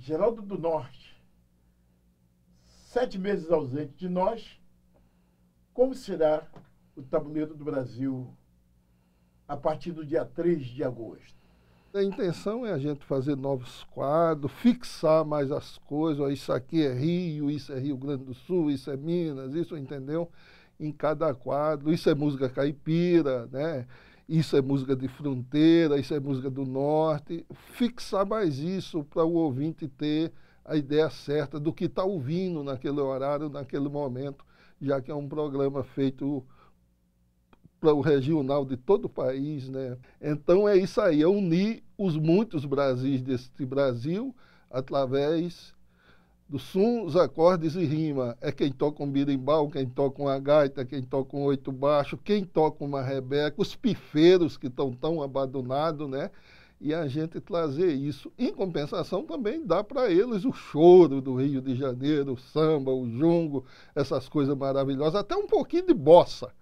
Geraldo do Norte, sete meses ausente de nós, como será o tabuleiro do Brasil a partir do dia 3 de agosto? A intenção é a gente fazer novos quadros, fixar mais as coisas. isso aqui é Rio, isso é Rio Grande do Sul, isso é Minas, isso, entendeu? Em cada quadro. Isso é música caipira, né? isso é música de fronteira, isso é música do norte. Fixar mais isso para o ouvinte ter a ideia certa do que está ouvindo naquele horário, naquele momento, já que é um programa feito para o regional de todo o país. Né? Então é isso aí, é unir os muitos Brasis deste Brasil através do os acordes e rima. É quem toca um birimbau, quem toca uma gaita, quem toca um oito baixo, quem toca uma rebeca, os pifeiros que estão tão abandonados, né? E a gente trazer isso. Em compensação, também dá para eles o choro do Rio de Janeiro, o samba, o jongo, essas coisas maravilhosas, até um pouquinho de bossa.